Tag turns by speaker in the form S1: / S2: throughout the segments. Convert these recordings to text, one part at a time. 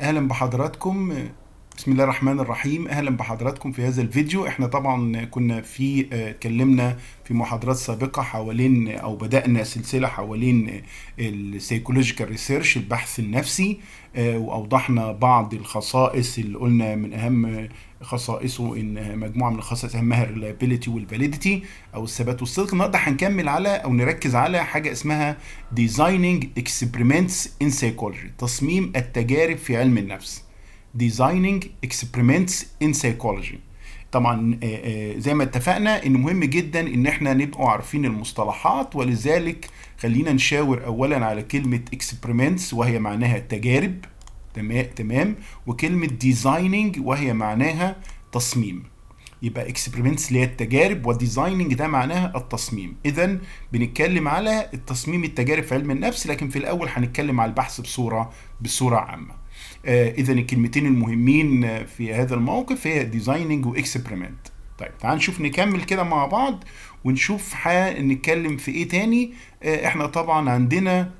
S1: اهلا بحضراتكم بسم الله الرحمن الرحيم اهلا بحضراتكم في هذا الفيديو احنا طبعا كنا في آه، اتكلمنا في محاضرات سابقه حوالين او بدانا سلسله حوالين السيكولوجيكال آه، ريسيرش البحث النفسي آه، واوضحنا بعض الخصائص اللي قلنا من اهم خصائصه ان مجموعه من الخصائص اهمها الريلابيلتي والفاليديتي او الثبات والصدق النهارده هنكمل على او نركز على حاجه اسمها ديزايننج اكسبيرمنتس ان سيكولوجي تصميم التجارب في علم النفس ديزايننج اكسبيرمنتس ان سايكولوجي طبعا آه، آه، زي ما اتفقنا ان مهم جدا ان احنا نبقوا عارفين المصطلحات ولذلك خلينا نشاور اولا على كلمة اكسبيرمنتس وهي معناها تجارب تمام وكلمة ديزايننج وهي معناها تصميم يبقى اكسبيرمنتس اللي هي التجارب وديزايننج ده معناها التصميم اذا بنتكلم على التصميم التجارب في علم النفس لكن في الاول هنتكلم على البحث بصوره بصوره عامه آه، اذا الكلمتين المهمين في هذا الموقف هي ديزايننج واكسبيرمنت طيب تعال نشوف نكمل كده مع بعض ونشوف هنتكلم في ايه تاني آه، احنا طبعا عندنا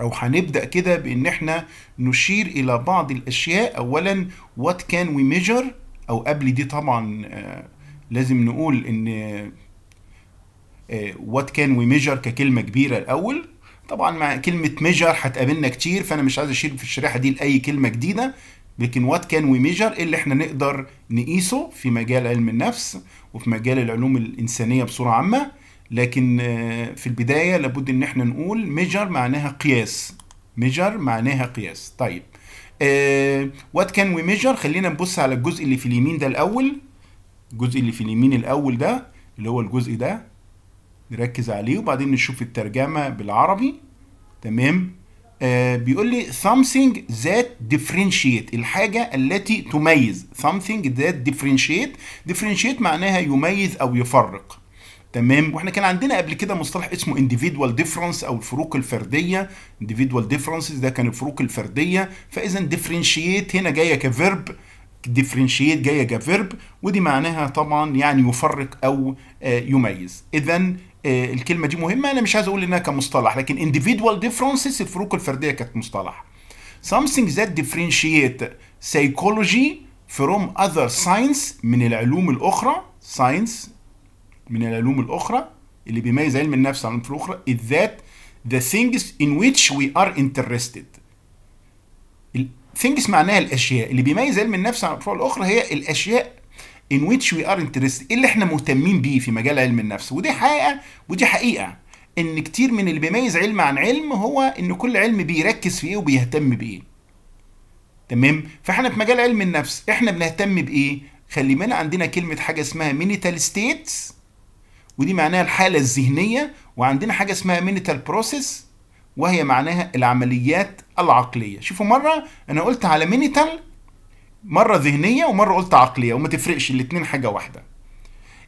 S1: او هنبدا كده بان احنا نشير الى بعض الاشياء اولا وات كان وي ميجر او قبل دي طبعا آه، لازم نقول ان وات كان وي ميجر ككلمه كبيره الاول طبعا مع كلمه ميجر هتقابلنا كتير فانا مش عايز اشيل في الشريحه دي لاي كلمه جديده لكن وات كان وي ميجر اللي احنا نقدر نقيسه في مجال علم النفس وفي مجال العلوم الانسانيه بصوره عامه لكن آه، في البدايه لابد ان احنا نقول ميجر معناها قياس ميجر معناها قياس طيب وات كان وي ميجر خلينا نبص على الجزء اللي في اليمين ده الاول الجزء اللي في اليمين الاول ده اللي هو الجزء ده نركز عليه وبعدين نشوف الترجمة بالعربي تمام آه بيقول لي something that differentiate الحاجة التي تميز something that differentiate differentiate معناها يميز أو يفرق تمام واحنا كان عندنا قبل كده مصطلح اسمه individual difference او الفروق الفرديه individual differences ده كان الفروق الفرديه فاذا differentiate هنا جايه كفيرب differentiate جايه كفيرب ودي معناها طبعا يعني يفرق او آه، يميز اذا آه، الكلمه دي مهمه انا مش عايز اقول انها كمصطلح لكن individual differences الفروق الفرديه كانت مصطلح something that differentiate psychology from other science من العلوم الاخرى science من العلوم الاخرى اللي بيميز علم النفس عن العلوم الاخرى is that the things in which we are interested things معناها الاشياء اللي بيميز علم النفس عن العلوم الاخرى هي الاشياء in which we are interested ايه اللي احنا مهتمين بيه في مجال علم النفس ودي حقيقه ودي حقيقه ان كتير من اللي بيميز علم عن علم هو ان كل علم بيركز في ايه وبيهتم بايه تمام فاحنا في مجال علم النفس احنا بنهتم بايه خلي بالنا عندنا كلمه حاجه اسمها مينيتال ستيتس ودي معناها الحاله الذهنيه وعندنا حاجه اسمها مينيتال بروسيس وهي معناها العمليات العقليه شوفوا مره انا قلت على مينيتال مره ذهنيه ومره قلت عقليه وما تفرقش الاثنين حاجه واحده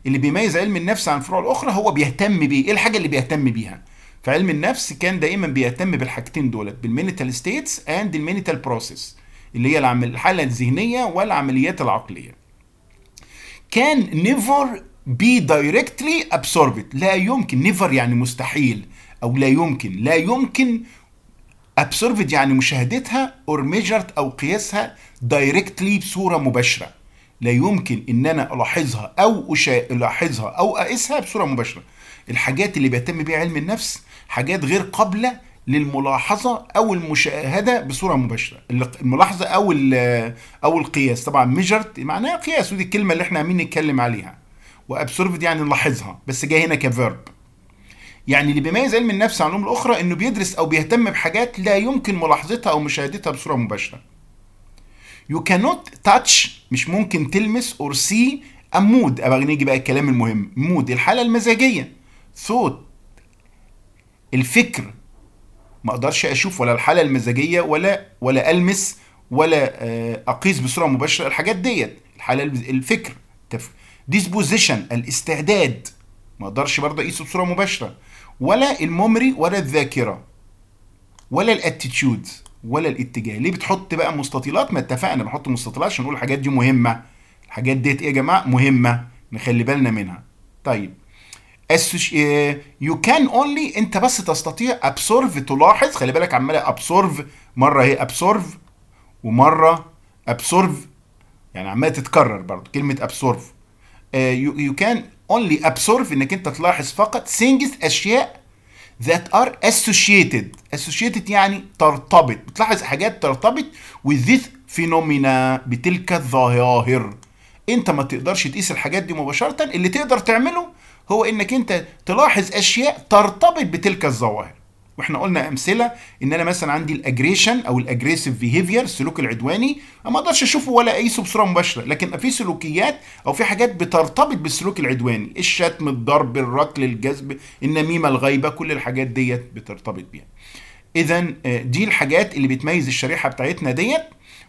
S1: اللي بيميز علم النفس عن الفروع الاخرى هو بيهتم بيه ايه الحاجه اللي بيهتم بيها فعلم النفس كان دائما بيهتم بالحاجتين دولت بالمينيتال ستيتس اند المينيتال بروسيس اللي هي الحاله الذهنيه والعمليات العقليه كان نيفر بي دايركتلي ابسوربت لا يمكن نيفر يعني مستحيل او لا يمكن لا يمكن ابسرفد يعني مشاهدتها اور ميجرت او قياسها دايركتلي بصوره مباشره لا يمكن ان انا الاحظها او أشا... الاحظها او اقيسها بصوره مباشره الحاجات اللي بيهتم بيها علم النفس حاجات غير قابله للملاحظه او المشاهده بصوره مباشره الملاحظه او او القياس طبعا ميجرت معناها قياس ودي الكلمه اللي احنا عاملين نتكلم عليها وابسورفد يعني نلاحظها بس جاي هنا كفيرب يعني اللي بيميز علم النفس عن العلوم الاخرى انه بيدرس او بيهتم بحاجات لا يمكن ملاحظتها او مشاهدتها بصوره مباشره you cannot touch مش ممكن تلمس or see a mood ابقى نيجي بقى الكلام المهم مود الحاله المزاجيه thought الفكر ما اقدرش اشوف ولا الحاله المزاجيه ولا ولا المس ولا آه، اقيس بصوره مباشره الحاجات ديت الحاله الفكر ديسبوزيشن الاستعداد ما اقدرش برضه اقيسه بصوره مباشره ولا الميموري ولا الذاكره ولا الاتيتيود ولا الاتجاه ليه بتحط بقى مستطيلات ما اتفقنا بنحط مستطيلات عشان نقول الحاجات دي مهمه الحاجات ديت ايه يا جماعه مهمه نخلي بالنا منها طيب يو كان اونلي انت بس تستطيع ابسورف تلاحظ خلي بالك عمال ابسورف مره هي ابسورف ومره ابسورف يعني عماله تتكرر برضه كلمه ابسورف يو كان اونلي ابسورف انك انت تلاحظ فقط things اشياء ذات ار اسوشيتد اسوشيتد يعني ترتبط بتلاحظ حاجات ترتبط وذ فينومينا بتلك الظواهر انت ما تقدرش تقيس الحاجات دي مباشرة اللي تقدر تعمله هو انك انت تلاحظ اشياء ترتبط بتلك الظواهر واحنا قلنا امثله ان انا مثلا عندي الاجريشن او الاجريسيف بيهيفير السلوك العدواني ما اقدرش اشوفه ولا اقيسه بصوره مباشره لكن في سلوكيات او في حاجات بترتبط بالسلوك العدواني الشتم الضرب الركل الجذب النميمه الغيبه كل الحاجات ديت بترتبط بيها اذا آه، دي الحاجات اللي بتميز الشريحه بتاعتنا ديت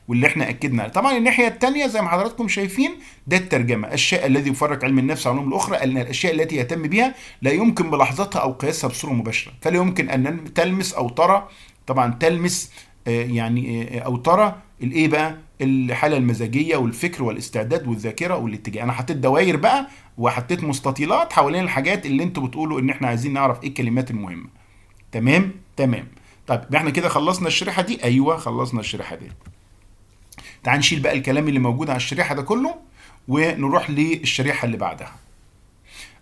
S1: واللي احنا اكدنا عليه طبعا الناحيه الثانيه زي ما حضراتكم شايفين ده الترجمه الشيء الذي يفرق علم النفس عن العلوم الاخرى ان الاشياء التي يهتم بها لا يمكن ملاحظتها او قياسها بصوره مباشره فلا يمكن ان تلمس او ترى طبعا تلمس آه، يعني آه، او ترى الايه بقى الحاله المزاجيه والفكر والاستعداد والذاكره والاتجاه انا حطيت دوائر بقى وحطيت مستطيلات حوالين الحاجات اللي انتوا بتقولوا ان احنا عايزين نعرف ايه الكلمات المهمه تمام تمام طيب احنا كده خلصنا الشريحه دي ايوه خلصنا الشريحه دي تعال نشيل بقى الكلام اللي موجود على الشريحه ده كله ونروح للشريحه اللي بعدها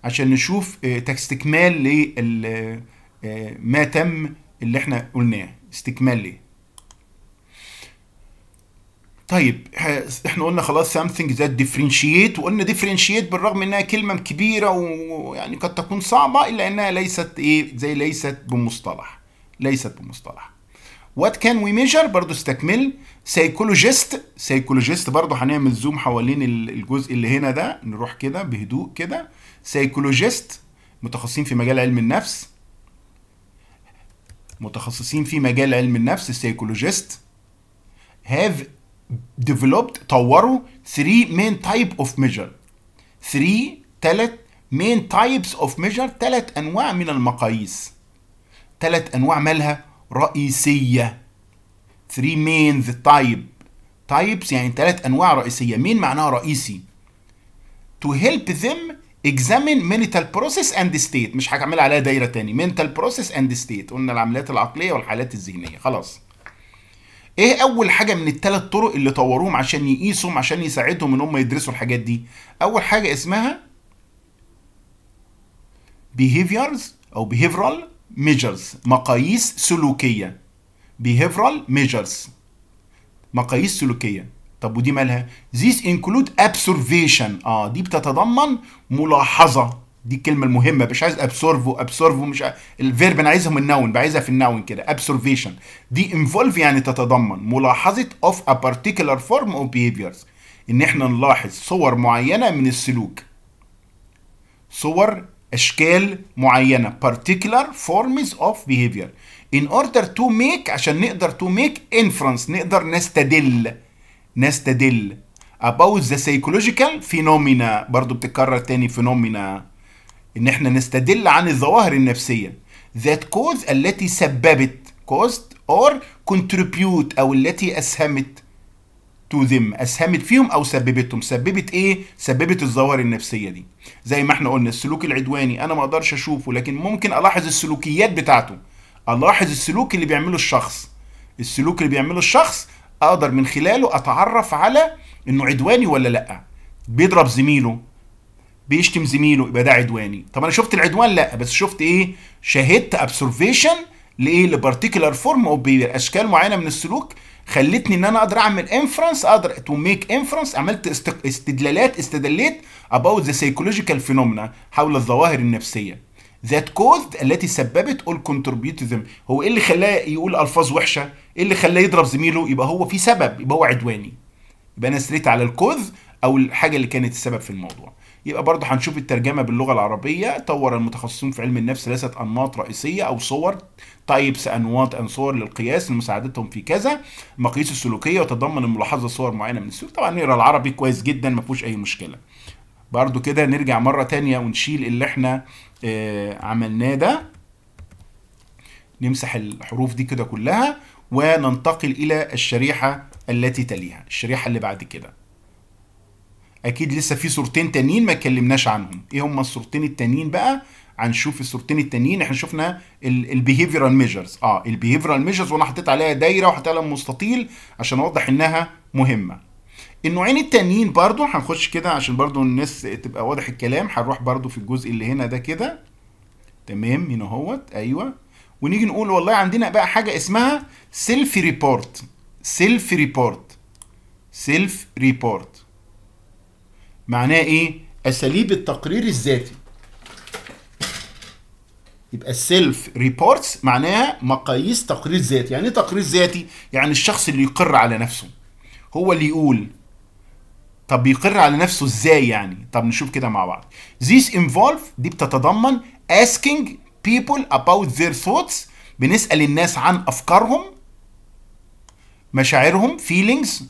S1: عشان نشوف استكمال آه، لل آه، ما تم اللي احنا قلناه استكمال ليه طيب احنا قلنا خلاص something that differentiate وقلنا differentiate بالرغم انها كلمه كبيره ويعني قد تكون صعبه الا انها ليست ايه زي ليست بمصطلح ليست بمصطلح what can we measure برضه استكمل سيكولوجيست سيكولوجيست برضو هنعمل زوم حوالين الجزء اللي هنا ده نروح كده بهدوء كده سيكولوجيست متخصصين في مجال علم النفس متخصصين في مجال علم النفس سايكولوجيست هاف developed طوروا 3 main type of measure 3 تلت main types of measure تلت انواع من المقاييس تلت انواع مالها رئيسيه 3 مينز تايب تايبس يعني ثلاث انواع رئيسيه مين معناها رئيسي تو هيلب ذم اكزامين مينتال بروسيس اند ستيت مش هكمل عليها دايره تاني مينتال بروسيس اند ستيت قلنا العمليات العقليه والحالات الذهنيه خلاص ايه اول حاجه من الثلاث طرق اللي طوروهم عشان يقيسهم عشان يساعدهم ان هم يدرسوا الحاجات دي اول حاجه اسمها behaviors او behavioral measures مقاييس سلوكيه behavioral measures مقاييس سلوكيه طب ودي مالها ذيس include observation اه دي بتتضمن ملاحظه دي الكلمه المهمه مش عايز ابسورف ابسورف مش الفيرب انا عايزها من النون بعايزها في النون كده observation دي involve يعني تتضمن ملاحظه of a particular form of behaviors ان احنا نلاحظ صور معينه من السلوك صور اشكال معينه particular forms of behavior in order to make عشان نقدر to make inference نقدر نستدل نستدل about the psychological phenomena برضو بتتكرر تاني phenomena ان احنا نستدل عن الظواهر النفسية that cause التي سببت caused or contribute او التي اسهمت to them اسهمت فيهم او سببتهم سببت ايه سببت الظواهر النفسيه دي زي ما احنا قلنا السلوك العدواني انا ما اقدرش اشوفه لكن ممكن الاحظ السلوكيات بتاعته الاحظ السلوك اللي بيعمله الشخص السلوك اللي بيعمله الشخص اقدر من خلاله اتعرف على انه عدواني ولا لا بيضرب زميله بيشتم زميله يبقى ده عدواني طب انا شفت العدوان لا بس شفت ايه شاهدت ابسرفيشن لايه لبارتيكولار فورم او باشكال معينه من السلوك خلتني ان انا اقدر اعمل انفرنس اقدر تو ميك انفرنس عملت استدلالات استدليت اباوت ذا سيكولوجيكال فينومنا حول الظواهر النفسيه ذات كوزد التي سببت اول كونتربيوتيزم هو ايه اللي خلاه يقول الفاظ وحشه ايه اللي خلاه يضرب زميله يبقى هو في سبب يبقى هو عدواني يبقى انا سريت على الكوز او الحاجه اللي كانت السبب في الموضوع يبقى برضه هنشوف الترجمه باللغه العربيه طور المتخصصون في علم النفس ثلاثه انماط رئيسيه او صور تايبس انواط ان صور للقياس لمساعدتهم في كذا مقاييس السلوكيه وتضمن الملاحظه صور معينه من السلوك طبعا نقرا العربي كويس جدا ما فيهوش اي مشكله برضو كده نرجع مرة تانية ونشيل اللي احنا آه عملناه ده نمسح الحروف دي كده كلها وننتقل إلى الشريحة التي تليها الشريحة اللي بعد كده أكيد لسه في صورتين تانيين ما اتكلمناش عنهم إيه هما الصورتين التانيين بقى هنشوف الصورتين التانيين احنا شفنا البيهيفيرال ميجرز اه البيهيفيرال ميجرز وانا حطيت عليها دايره وحطيت عليها مستطيل عشان اوضح انها مهمه النوعين التانيين برضو هنخش كده عشان برضو الناس تبقى واضح الكلام هنروح برضو في الجزء اللي هنا ده كده تمام هنا اهوت ايوه ونيجي نقول والله عندنا بقى حاجه اسمها سيلف ريبورت سيلف ريبورت سيلف ريبورت معناه ايه اساليب التقرير الذاتي يبقى السيلف ريبورتس معناها مقاييس تقرير ذاتي يعني ايه تقرير ذاتي يعني الشخص اللي يقر على نفسه هو اللي يقول طب بيقر على نفسه ازاي يعني طب نشوف كده مع بعض this involve دي بتتضمن asking people about their thoughts بنسأل الناس عن أفكارهم مشاعرهم feelings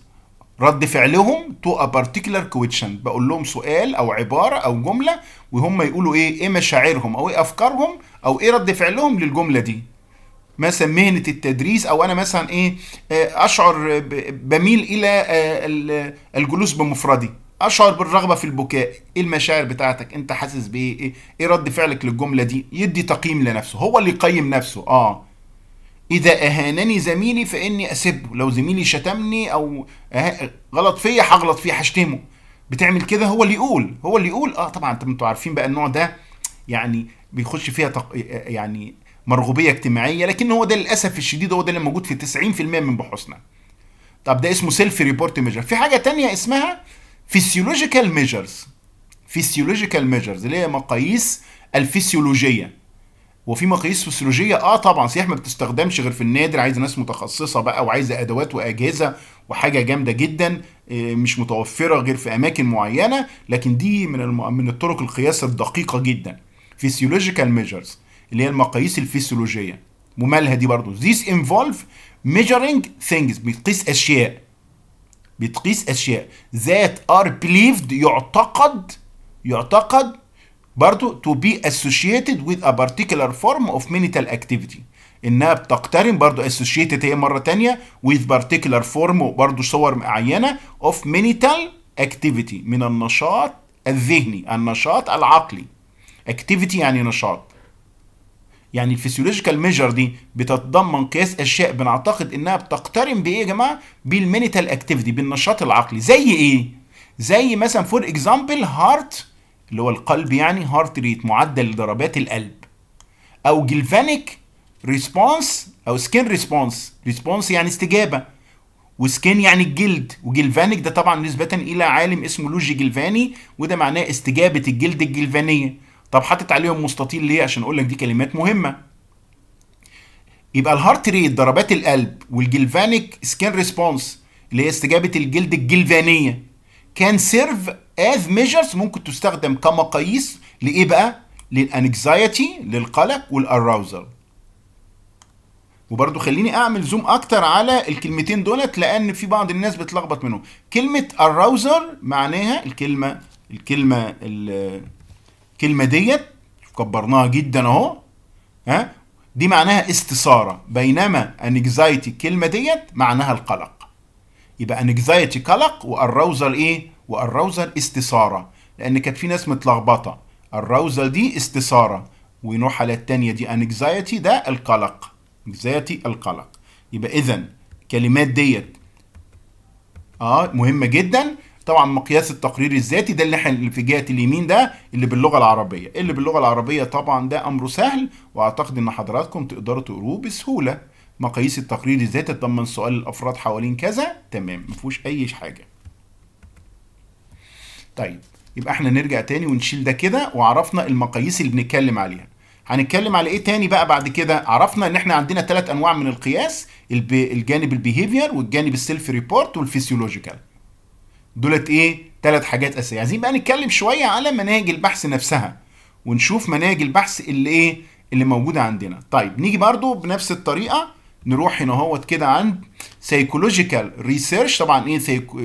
S1: رد فعلهم to a particular question بقول لهم سؤال أو عبارة أو جملة وهم يقولوا إيه إيه مشاعرهم أو إيه أفكارهم أو إيه رد فعلهم للجملة دي مثلا مهنه التدريس او انا مثلا ايه آه، اشعر بميل الى آه، الجلوس بمفردي اشعر بالرغبه في البكاء ايه المشاعر بتاعتك انت حاسس بايه إيه،, ايه, رد فعلك للجمله دي يدي تقييم لنفسه هو اللي يقيم نفسه اه اذا اهانني زميلي فاني اسبه لو زميلي شتمني او أه-، غلط فيا هغلط فيه هشتمه بتعمل كده هو اللي يقول هو اللي يقول اه طبعا انتوا عارفين بقى النوع ده يعني بيخش فيها تق... يعني مرغوبيه اجتماعيه لكن هو ده للاسف الشديد هو ده اللي موجود في 90% من بحوثنا طب ده اسمه سيلف ريبورت ميجر في حاجه تانية اسمها فيسيولوجيكال ميجرز فيسيولوجيكال ميجرز اللي هي مقاييس الفسيولوجيه وفي مقاييس فسيولوجيه اه طبعا صحيح ما بتستخدمش غير في النادر عايز ناس متخصصه بقى وعايزه ادوات واجهزه وحاجه جامده جدا آه، مش متوفره غير في اماكن معينه لكن دي من من الطرق القياس الدقيقه جدا فيسيولوجيكال ميجرز اللي هي المقاييس الفسيولوجيه ومالها دي برضو this involve measuring things بتقيس اشياء بتقيس اشياء ذات ار believed يعتقد يعتقد برضو to be associated with a particular form of mental activity انها بتقترن برضو associated هي مره تانية with particular form برضو صور معينه of mental activity من النشاط الذهني النشاط العقلي activity يعني نشاط يعني الفسيولوجيكال ميجر دي بتتضمن قياس اشياء بنعتقد انها بتقترن بايه يا جماعه بالمينيتال اكتيفيتي بالنشاط العقلي زي ايه زي مثلا فور اكزامبل هارت اللي هو القلب يعني هارت ريت معدل ضربات القلب او جلفانيك ريسبونس او سكين ريسبونس ريسبونس يعني استجابه وسكين يعني الجلد وجلفانيك ده طبعا نسبه الى عالم اسمه لوجي جلفاني وده معناه استجابه الجلد الجلفانيه طب حاطط عليهم مستطيل ليه عشان اقول لك دي كلمات مهمه يبقى الهارت ريت ضربات القلب والجلفانيك سكين ريسبونس اللي هي استجابه الجلد الجلفانيه كان سيرف از ميجرز ممكن تستخدم كمقاييس لايه بقى للانكزايتي للقلق والاراوزل وبرضو خليني اعمل زوم اكتر على الكلمتين دولت لان في بعض الناس بتلخبط منهم كلمه اراوزر معناها الكلمه الكلمه الكلمه ديت كبرناها جدا اهو ها دي معناها استثاره بينما انكزايتي الكلمه ديت معناها القلق يبقى انكزايتي قلق والروزل ايه والروزل استثاره لان كانت في ناس متلخبطه الروزل دي استثاره على التانية دي انكزايتي ده القلق انكزايتي القلق يبقى اذا الكلمات ديت اه مهمه جدا طبعا مقياس التقرير الذاتي ده اللي احنا اللي في جهه اليمين ده اللي باللغه العربيه اللي باللغه العربيه طبعا ده امره سهل واعتقد ان حضراتكم تقدروا تقروه بسهوله مقاييس التقرير الذاتي تضمن سؤال الافراد حوالين كذا تمام ما فيهوش اي حاجه طيب يبقى احنا نرجع تاني ونشيل ده كده وعرفنا المقاييس اللي بنتكلم عليها هنتكلم على ايه تاني بقى بعد كده عرفنا ان احنا عندنا ثلاث انواع من القياس الجانب البيهيفير والجانب السيلف ريبورت والفيسيولوجيكال دولت ايه ثلاث حاجات اساسيه عايزين بقى نتكلم شويه على مناهج البحث نفسها ونشوف مناهج البحث اللي ايه اللي موجوده عندنا طيب نيجي برضو بنفس الطريقه نروح هنا اهوت كده عند سايكولوجيكال ريسيرش طبعا ايه سيكو...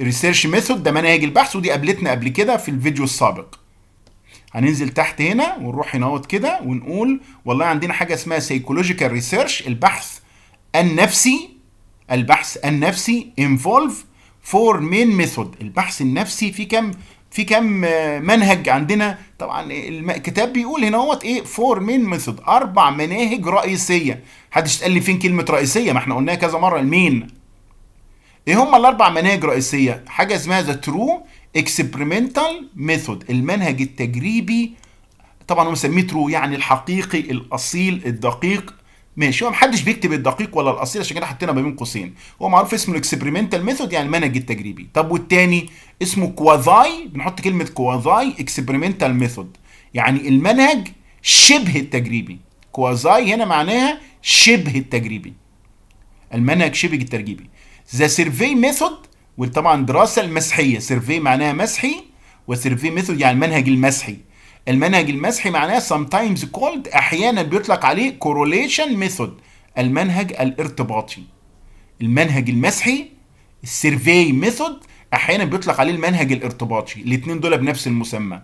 S1: ريسيرش ميثود ده مناهج البحث ودي قابلتنا قبل كده في الفيديو السابق هننزل تحت هنا ونروح هنا اهوت كده ونقول والله عندنا حاجه اسمها سايكولوجيكال ريسيرش البحث النفسي البحث النفسي involve فور مين ميثود البحث النفسي في كم في كم آه، منهج عندنا طبعا الكتاب بيقول هنا هوت ايه فور مين ميثود اربع مناهج رئيسيه حدش قال لي فين كلمه رئيسيه ما احنا قلناها كذا مره المين ايه هم الاربع مناهج رئيسيه حاجه اسمها ذا ترو اكسبيرمنتال ميثود المنهج التجريبي طبعا هو مسميه ترو يعني الحقيقي الاصيل الدقيق ماشي هو محدش بيكتب الدقيق ولا الاصيل عشان كده حطينا ما بين قوسين هو معروف اسمه الاكسبيرمنتال ميثود يعني المنهج التجريبي طب والتاني اسمه كوازاي بنحط كلمه كوازاي اكسبيرمنتال ميثود يعني المنهج شبه التجريبي كوازاي هنا معناها شبه التجريبي المنهج شبه التجريبي ذا سيرفي ميثود وطبعا دراسه المسحيه سيرفي معناها مسحي وسيرفي ميثود يعني المنهج المسحي المنهج المسحي معناه sometimes called احيانا بيطلق عليه correlation method المنهج الارتباطي المنهج المسحي السيرفي ميثود احيانا بيطلق عليه المنهج الارتباطي الاثنين دول بنفس المسمى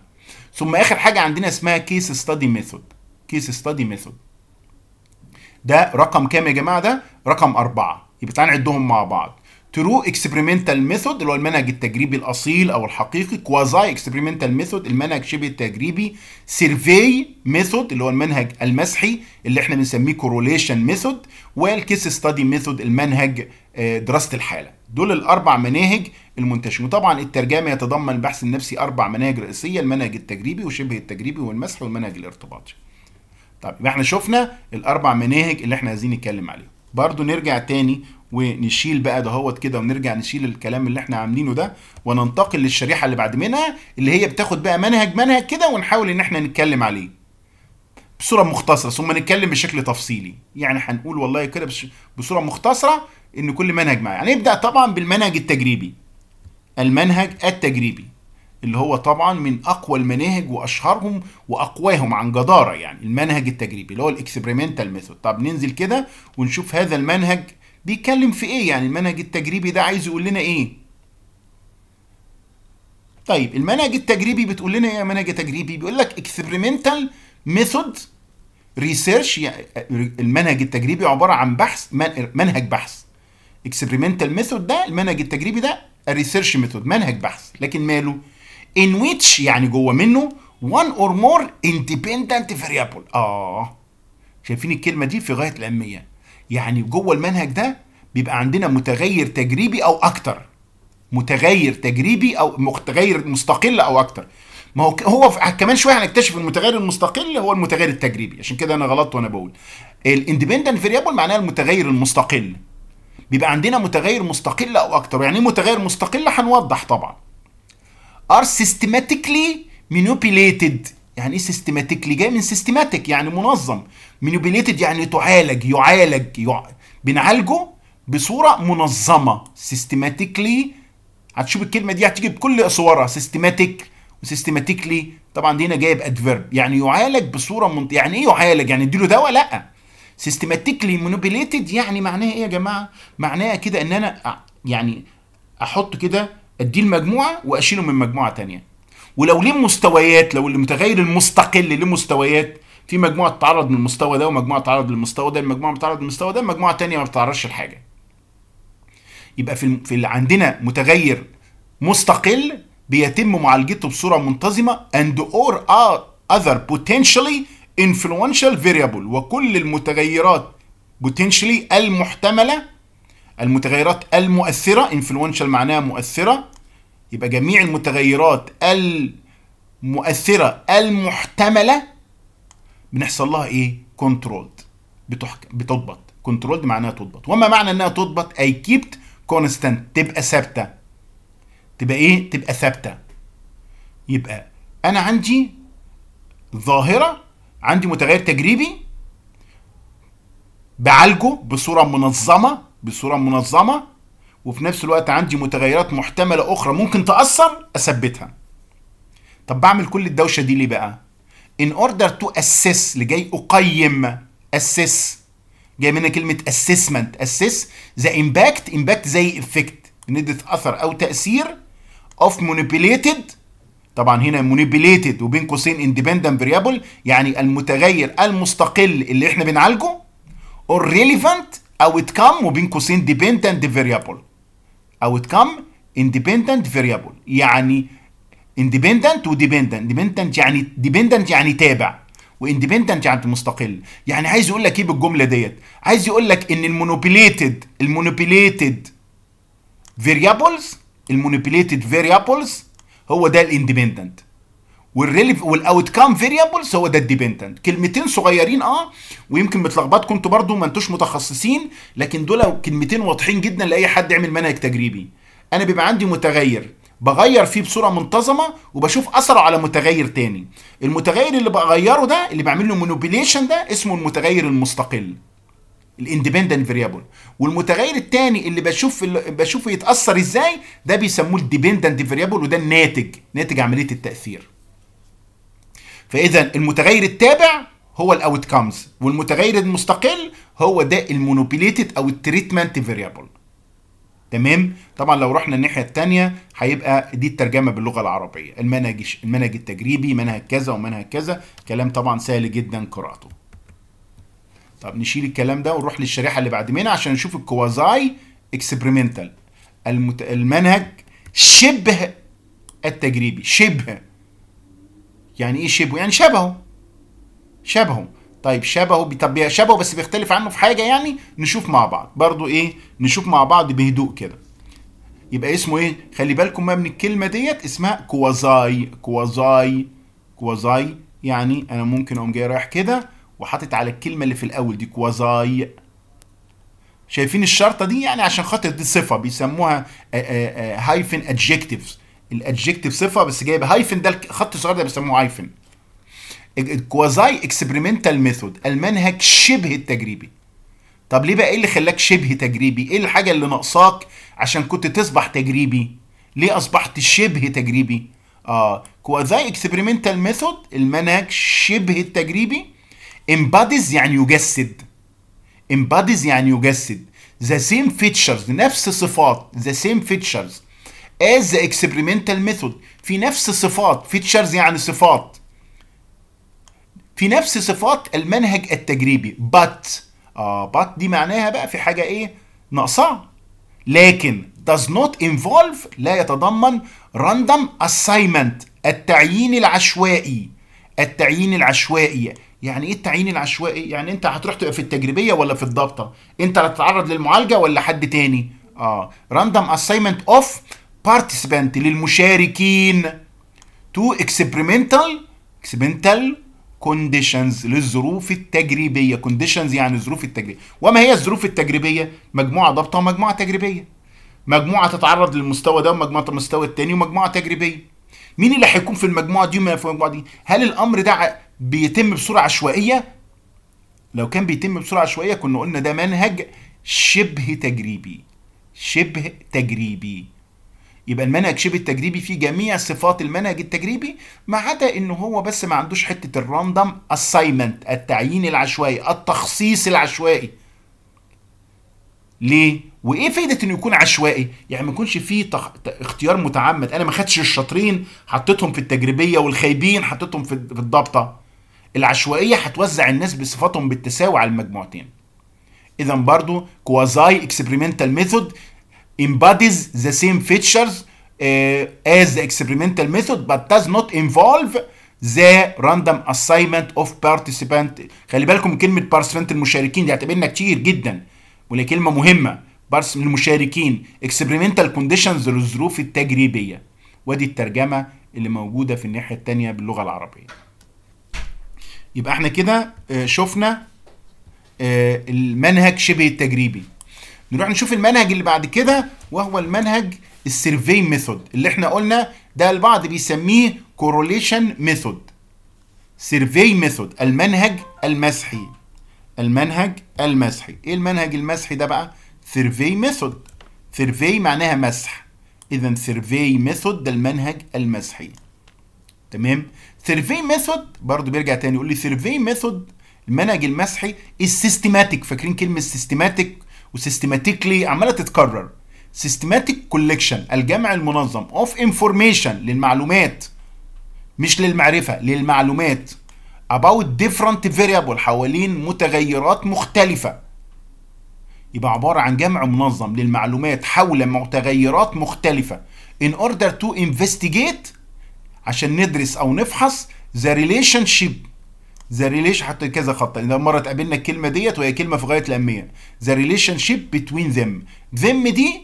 S1: ثم اخر حاجه عندنا اسمها كيس ستادي ميثود كيس ستادي ميثود ده رقم كام يا جماعه ده رقم أربعة يبقى تعالى نعدهم مع بعض ترو اكسبيرمنتال ميثود اللي هو المنهج التجريبي الاصيل او الحقيقي كوازاي اكسبيرمنتال ميثود المنهج شبه التجريبي سيرفي ميثود اللي هو المنهج المسحي اللي احنا بنسميه كوروليشن ميثود والكيس ستادي ميثود المنهج آه، دراسه الحاله دول الاربع مناهج المنتشرين وطبعا الترجمه يتضمن البحث النفسي اربع مناهج رئيسيه المنهج التجريبي وشبه التجريبي والمسح والمنهج الارتباطي طب يبقى احنا شفنا الاربع مناهج اللي احنا عايزين نتكلم عليهم برضو نرجع تاني ونشيل بقى دهوت كده ونرجع نشيل الكلام اللي احنا عاملينه ده وننتقل للشريحه اللي بعد منها اللي هي بتاخد بقى منهج منهج كده ونحاول ان احنا نتكلم عليه بصوره مختصره ثم نتكلم بشكل تفصيلي يعني هنقول والله كده بصوره مختصره ان كل منهج معاه هنبدا يعني طبعا بالمنهج التجريبي المنهج التجريبي اللي هو طبعا من اقوى المناهج واشهرهم واقواهم عن جداره يعني المنهج التجريبي اللي هو الاكسبيرمنتال ميثود طب ننزل كده ونشوف هذا المنهج بيتكلم في ايه يعني المنهج التجريبي ده عايز يقول لنا ايه طيب المنهج التجريبي بتقول لنا ايه منهج تجريبي بيقول لك اكسبيرمنتال ميثود ريسيرش المنهج التجريبي عباره عن بحث منهج بحث اكسبيرمنتال ميثود ده المنهج التجريبي ده ريسيرش ميثود منهج بحث لكن ماله ان ويتش يعني جوه منه one or more independent variable اه شايفين الكلمه دي في غايه الاهميه يعني جوه المنهج ده بيبقى عندنا متغير تجريبي او اكتر متغير تجريبي او متغير مستقل او اكتر ما هو هو كمان شويه هنكتشف المتغير المستقل هو المتغير التجريبي عشان كده انا غلطت وانا بقول الاندبندنت فيريبل معناها المتغير المستقل بيبقى عندنا متغير مستقل او اكتر يعني ايه متغير مستقل هنوضح طبعا ار سيستماتيكلي manipulated يعني ايه سيستماتيكلي جاي من سيستماتيك يعني منظم مانيبيليتد يعني تعالج يعالج يع... بنعالجه بصوره منظمه سيستماتيكلي هتشوف الكلمه دي هتيجي بكل صورها سيستماتيك وسيستماتيكلي طبعا دي هنا جايب ادفيرب يعني يعالج بصوره منط... يعني ايه يعالج يعني اديله دواء لا سيستماتيكلي مانيبيليتد يعني معناها ايه يا جماعه معناها كده ان انا يعني احط كده اديه المجموعه واشيله من مجموعه تانية ولو ليه مستويات لو المتغير المستقل ليه مستويات في مجموعه بتتعرض للمستوى ده ومجموعه بتتعرض للمستوى ده المجموعه بتتعرض للمستوى ده مجموعه تانية ما بتتعرضش لحاجه يبقى في في اللي عندنا متغير مستقل بيتم معالجته بصوره منتظمه and or other potentially influential variable وكل المتغيرات potentially المحتمله المتغيرات المؤثره influential معناها مؤثره يبقى جميع المتغيرات المؤثره المحتمله بنحصل لها ايه كنترولد بتحكم بتضبط كنترولد معناها تضبط وما معنى انها تضبط اي كيبت كونستانت تبقى ثابته تبقى ايه تبقى ثابته يبقى انا عندي ظاهره عندي متغير تجريبي بعالجه بصوره منظمه بصوره منظمه وفي نفس الوقت عندي متغيرات محتمله اخرى ممكن تاثر اثبتها طب بعمل كل الدوشه دي ليه بقى in order to assess اللي جاي اقيم assess جاي منها كلمه assessment assess the impact impact زي effect ندة اثر او تاثير of manipulated طبعا هنا manipulated وبين قوسين independent variable يعني المتغير المستقل اللي احنا بنعالجه or relevant outcome وبين قوسين dependent variable outcome independent variable يعني اندبندنت وديبندنت اندبندنت يعني ديبندنت يعني تابع واندبندنت يعني مستقل يعني عايز يقول لك ايه بالجمله ديت عايز يقول لك ان المونوبيليتد المونوبيليتد فيريابلز المونوبيليتد فيريابلز هو ده الاندبندنت والريليف والاوت كام فيريبلز هو ده الديبندنت كلمتين صغيرين اه ويمكن متلخبطكم انتوا برضو ما انتوش متخصصين لكن دول كلمتين واضحين جدا لاي حد يعمل منهج تجريبي انا بيبقى عندي متغير بغير فيه بصوره منتظمه وبشوف اثره على متغير تاني المتغير اللي بغيره ده اللي بعمل له مونوبيليشن ده اسمه المتغير المستقل الاندبندنت فاريبل والمتغير الثاني اللي بشوف اللي بشوفه يتاثر ازاي ده بيسموه الديبندنت فاريبل وده الناتج ناتج عمليه التاثير فاذا المتغير التابع هو الاوت والمتغير المستقل هو ده المونوبيليتد او التريتمنت فاريبل تمام طبعا لو رحنا الناحيه الثانيه هيبقى دي الترجمه باللغه العربيه المنهج المنهج التجريبي منهج كذا ومنهج كذا كلام طبعا سهل جدا قراءته طب نشيل الكلام ده ونروح للشريحه اللي بعد منها عشان نشوف الكوازاي اكسبيرمنتال المت... المنهج شبه التجريبي شبه يعني ايه شبه يعني شبهه شبهه طيب شبهه طب شبهه بس بيختلف عنه في حاجه يعني نشوف مع بعض برضو ايه نشوف مع بعض بهدوء كده يبقى اسمه ايه خلي بالكم ما من الكلمه ديت اسمها كوازاي كوازاي كوازاي يعني انا ممكن اقوم جاي رايح كده وحاطط على الكلمه اللي في الاول دي كوازاي شايفين الشرطه دي يعني عشان خاطر دي صفه بيسموها هايفن ادجكتيفز الادجكتيف صفه بس جايب هايفن ده الخط الصغير ده بيسموه هايفن كوازاي اكسبيرمنتال ميثود المنهج شبه التجريبي طب ليه بقى ايه اللي خلاك شبه تجريبي ايه الحاجه اللي ناقصاك عشان كنت تصبح تجريبي ليه اصبحت شبه تجريبي اه كوازاي اكسبيرمنتال ميثود المنهج شبه التجريبي امباديز يعني يجسد امباديز يعني يجسد ذا سيم فيتشرز نفس صفات ذا سيم فيتشرز از اكسبيرمنتال ميثود في نفس صفات فيتشرز يعني صفات في نفس صفات المنهج التجريبي بات اه بات دي معناها بقى في حاجه ايه ناقصاه لكن does not involve لا يتضمن random assignment التعيين العشوائي التعيين العشوائي يعني ايه التعيين العشوائي يعني انت هتروح تبقى في التجريبيه ولا في الضابطه انت اللي هتتعرض للمعالجه ولا حد تاني اه راندوم اساينمنت اوف participant للمشاركين تو اكسبيرمنتال اكسبيرمنتال كونديشنز للظروف التجريبيه كونديشنز يعني الظروف التجريبيه وما هي الظروف التجريبيه مجموعه ضابطه ومجموعه تجريبيه مجموعه تتعرض للمستوى ده ومجموعه المستوى الثاني ومجموعه تجريبيه مين اللي هيكون في المجموعه دي ومين في المجموعه دي هل الامر ده بيتم بصوره عشوائيه لو كان بيتم بصوره عشوائيه كنا قلنا ده منهج شبه تجريبي شبه تجريبي يبقى المنهج شبه التجريبي فيه جميع صفات المنهج التجريبي ما عدا ان هو بس ما عندوش حته الراندوم اساينمنت التعيين العشوائي التخصيص العشوائي ليه وايه فايده انه يكون عشوائي يعني ما يكونش فيه تخ... اختيار متعمد انا ما خدتش الشاطرين حطيتهم في التجريبيه والخايبين حطيتهم في, في الضابطه العشوائيه هتوزع الناس بصفاتهم بالتساوي على المجموعتين اذا برضو كوازاي اكسبيرمنتال ميثود embodies the same features uh, as the experimental method but does not involve the random assignment of participant خلي بالكم كلمة participant المشاركين دي اعتبرنا كتير جدا ودي كلمة مهمة بارس المشاركين experimental conditions للظروف التجريبية ودي الترجمة اللي موجودة في الناحية التانية باللغة العربية يبقى احنا كده آه، شفنا آه، المنهج شبه التجريبي نروح نشوف المنهج اللي بعد كده وهو المنهج السيرفي ميثود اللي احنا قلنا ده البعض بيسميه كوروليشن ميثود سيرفي ميثود المنهج المسحي المنهج المسحي ايه المنهج المسحي ده بقى سيرفي ميثود سيرفي معناها مسح اذا سيرفي ميثود ده المنهج المسحي تمام سيرفي ميثود برضو بيرجع تاني يقول لي سيرفي ميثود المنهج المسحي السيستماتيك فاكرين كلمه سيستماتيك وسيستماتيكلي عماله تتكرر سيستماتيك كولكشن الجمع المنظم اوف انفورميشن للمعلومات مش للمعرفه للمعلومات about different variable حوالين متغيرات مختلفه يبقى عباره عن جمع منظم للمعلومات حول متغيرات مختلفه in order to investigate عشان ندرس او نفحص the relationship ذا ريليشن حتى كذا خط لان مره اتقابلنا الكلمه ديت وهي كلمه في غايه الاهميه ذا ريليشن شيب بتوين ذم ذم دي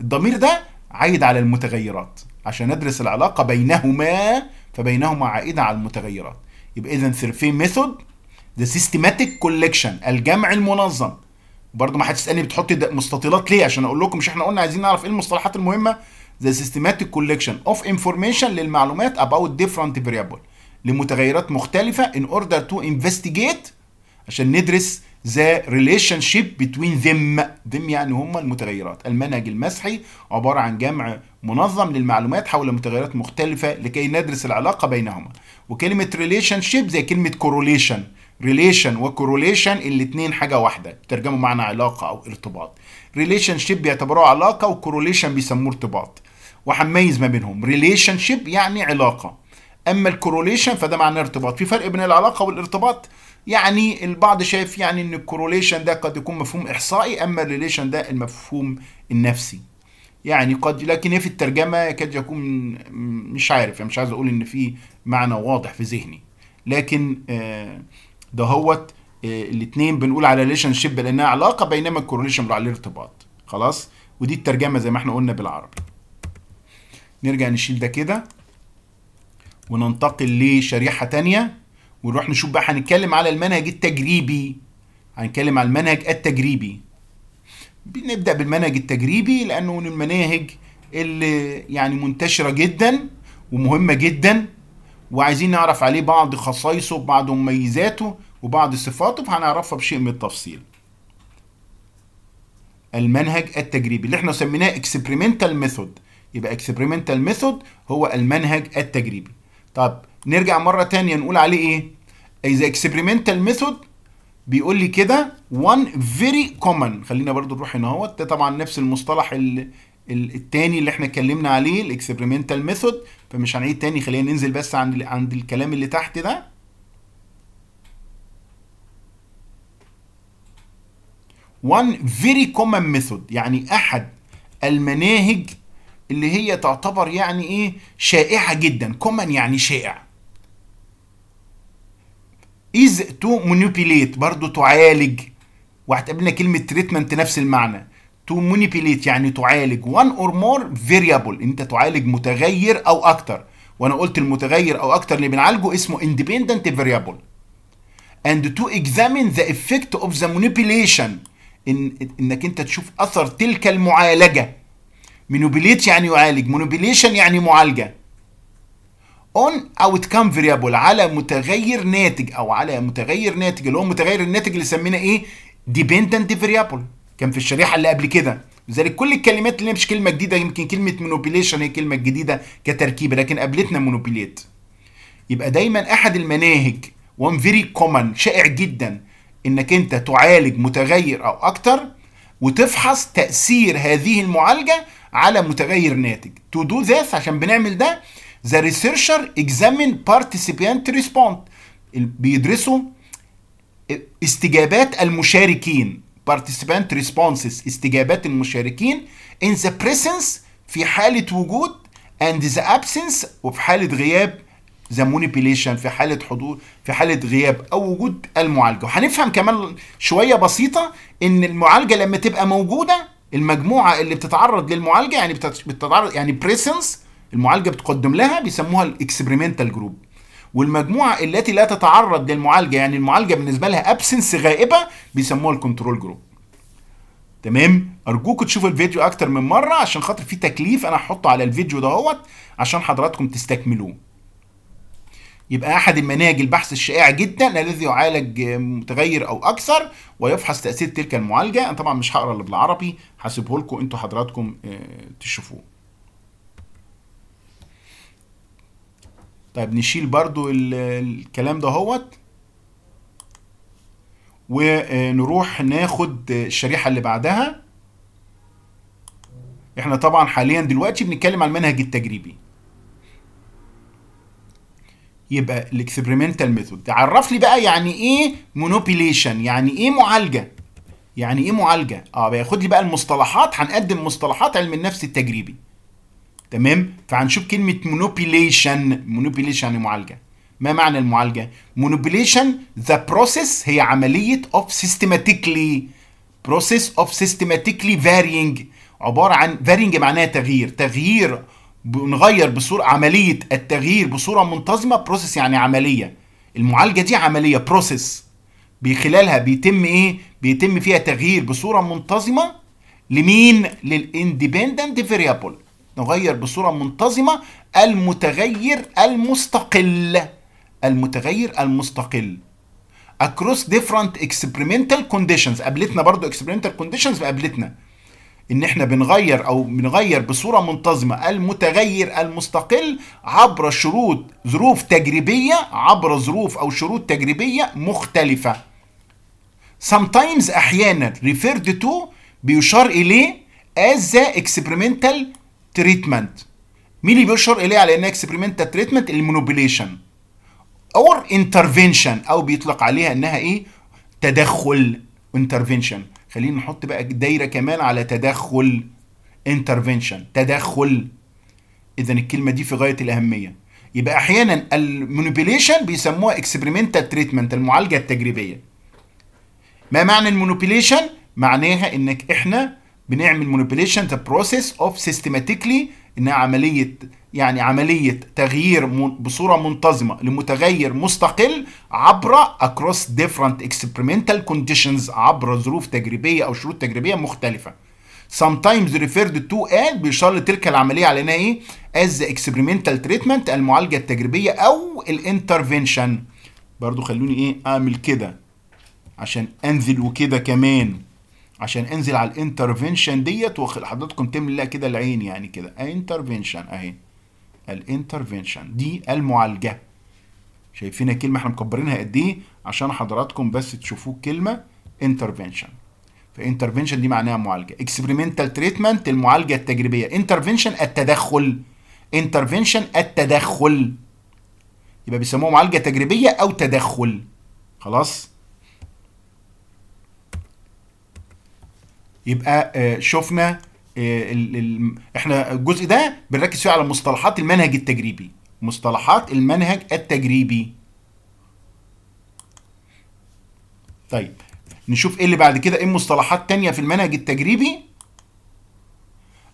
S1: الضمير ده عايد على المتغيرات عشان ندرس العلاقه بينهما فبينهما عائده على المتغيرات يبقى اذا ثيرفي ميثود ذا سيستماتيك كولكشن الجمع المنظم برضه ما هتسالني بتحط مستطيلات ليه عشان اقول لكم مش احنا قلنا عايزين نعرف ايه المصطلحات المهمه ذا systematic collection of information للمعلومات about different variable لمتغيرات مختلفة in order to investigate عشان ندرس the relationship between them them يعني هم المتغيرات المنهج المسحي عبارة عن جمع منظم للمعلومات حول متغيرات مختلفة لكي ندرس العلاقة بينهما وكلمة relationship زي كلمة correlation relation و correlation الاتنين حاجه واحده ترجموا معنى علاقه او ارتباط relationship شيب بيعتبروه علاقه correlation بيسموه ارتباط وهنميز ما بينهم relationship يعني علاقه اما الكوروليشن فده معناه ارتباط في فرق بين العلاقه والارتباط يعني البعض شايف يعني ان الكوروليشن ده قد يكون مفهوم احصائي اما الريليشن ده المفهوم النفسي يعني قد لكن هي في الترجمه يكاد يكون مش عارف يعني مش عايز اقول ان في معنى واضح في ذهني لكن آه، ده هوت آه، الاثنين بنقول على ريليشن شيب لانها علاقه بينما الكوروليشن بنقول عليه ارتباط خلاص ودي الترجمه زي ما احنا قلنا بالعربي نرجع نشيل ده كده وننتقل لشريحة تانية ونروح نشوف بقى هنتكلم على المنهج التجريبي هنتكلم على المنهج التجريبي بنبدأ بالمنهج التجريبي لأنه من المناهج اللي يعني منتشرة جدا ومهمة جدا وعايزين نعرف عليه بعض خصائصه وبعض مميزاته وبعض صفاته فهنعرفها بشيء من التفصيل المنهج التجريبي اللي احنا سميناه experimental ميثود يبقى experimental ميثود هو المنهج التجريبي طب نرجع مرة تانية نقول عليه ايه إذا experimental method بيقول لي كده one very common خلينا برضو نروح هنا اهوت ده طبعا نفس المصطلح التاني اللي احنا اتكلمنا عليه الاكسبيرمنتال ميثود فمش هنعيد تاني خلينا ننزل بس عند عند الكلام اللي تحت ده one very common method يعني احد المناهج اللي هي تعتبر يعني ايه شائعة جدا كومن يعني شائع is تو manipulate برضو تعالج وهتقابلنا كلمة تريتمنت نفس المعنى تو manipulate يعني تعالج one or more variable انت تعالج متغير او اكتر وانا قلت المتغير او اكتر اللي بنعالجه اسمه independent variable and to examine the effect of the manipulation إن انك انت تشوف اثر تلك المعالجه مينوبيليت يعني يعالج مونوبيليشن يعني معالجه اون اوت كام فيريبل على متغير ناتج او على متغير ناتج اللي هو متغير الناتج اللي سمينا ايه ديبندنت فيريبل كان في الشريحه اللي قبل كده لذلك كل الكلمات اللي مش كلمه جديده يمكن كلمه مونوبيليشن هي كلمه جديده كتركيبه لكن قابلتنا مونوبيليت يبقى دايما احد المناهج وان فيري كومن شائع جدا انك انت تعالج متغير او اكتر وتفحص تاثير هذه المعالجه على متغير ناتج تو دو ذس عشان بنعمل ده ذا ريسيرشر اكزامين بارتيسيبيانت ريسبوند بيدرسوا استجابات المشاركين participant ريسبونسز استجابات المشاركين in the presence في حالة وجود and the absence وفي حالة غياب the manipulation في حالة حضور في حالة غياب أو وجود المعالجة وهنفهم كمان شوية بسيطة إن المعالجة لما تبقى موجودة المجموعه اللي بتتعرض للمعالجه يعني بتتعرض يعني بريسنس المعالجه بتقدم لها بيسموها الاكسبيرمنتال جروب والمجموعه التي لا تتعرض للمعالجه يعني المعالجه بالنسبه لها ابسنس غائبه بيسموها الكنترول جروب تمام ارجوكم تشوفوا الفيديو اكتر من مره عشان خاطر في تكليف انا هحطه على الفيديو دهوت عشان حضراتكم تستكملوه يبقى أحد المناهج البحث الشائع جدا الذي يعالج متغير أو أكثر ويفحص تأثير تلك المعالجة أنا طبعا مش هقرا اللي بالعربي هسيبه لكم أنتوا حضراتكم آه، تشوفوه طيب نشيل برضو الكلام ده هوت ونروح ناخد الشريحة اللي بعدها احنا طبعا حاليا دلوقتي بنتكلم على المنهج التجريبي يبقى الاكسبيرمنتال ميثود عرف لي بقى يعني ايه مونوبيليشن يعني ايه معالجه يعني ايه معالجه اه بياخد لي بقى المصطلحات هنقدم مصطلحات علم النفس التجريبي تمام فهنشوف كلمه مونوبيليشن مونوبيليشن يعني معالجه ما معنى المعالجه مونوبيليشن ذا بروسيس هي عمليه اوف سيستماتيكلي بروسيس اوف سيستماتيكلي فارينج عباره عن فارينج معناها تغيير تغيير بنغير بصوره عمليه التغيير بصوره منتظمه بروسيس يعني عمليه المعالجه دي عمليه بروسيس بخلالها بيتم ايه بيتم فيها تغيير بصوره منتظمه لمين للاندبندنت فيريابل نغير بصوره منتظمه المتغير المستقل المتغير المستقل across different experimental conditions قابلتنا برضو experimental conditions قابلتنا ان احنا بنغير او بنغير بصوره منتظمه المتغير المستقل عبر شروط ظروف تجريبيه عبر ظروف او شروط تجريبيه مختلفه sometimes احيانا referred to بيشار اليه as the experimental treatment مين اللي بيشار اليه على انها experimental treatment المونوبيليشن. or intervention او بيطلق عليها انها ايه تدخل intervention خلينا نحط بقى دايره كمان على تدخل انترفينشن تدخل اذا الكلمه دي في غايه الاهميه يبقى احيانا المونوبيليشن بيسموها اكسبيرمنتال تريتمنت المعالجه التجريبيه ما معنى المونوبيليشن معناها انك احنا بنعمل مانيبيليشن ذا بروسيس اوف سيستماتيكلي انها عمليه يعني عمليه تغيير بصوره منتظمه لمتغير مستقل عبر اكروس ديفرنت اكسبيرمنتال كونديشنز عبر ظروف تجريبيه او شروط تجريبيه مختلفه. sometimes referred to as بيشار لتلك العمليه على انها ايه؟ as experimental treatment المعالجه التجريبيه او الانترفنشن. برضو خلوني ايه اعمل كده عشان انزل وكده كمان. عشان انزل على الانترفينشن ديت وحضراتكم تملى كده العين يعني كده انترفينشن اهي الانترفينشن دي المعالجه شايفين الكلمه احنا مكبرينها قد ايه عشان حضراتكم بس تشوفوا كلمه انترفينشن فانترفينشن دي معناها معالجه اكسبيرمنتال تريتمنت المعالجه التجريبيه انترفينشن التدخل انترفينشن التدخل يبقى بيسموه معالجه تجريبيه او تدخل خلاص يبقى آه، شفنا آه، احنا الجزء ده بنركز فيه على مصطلحات المنهج التجريبي مصطلحات المنهج التجريبي طيب نشوف ايه اللي بعد كده ايه مصطلحات تانية في المنهج التجريبي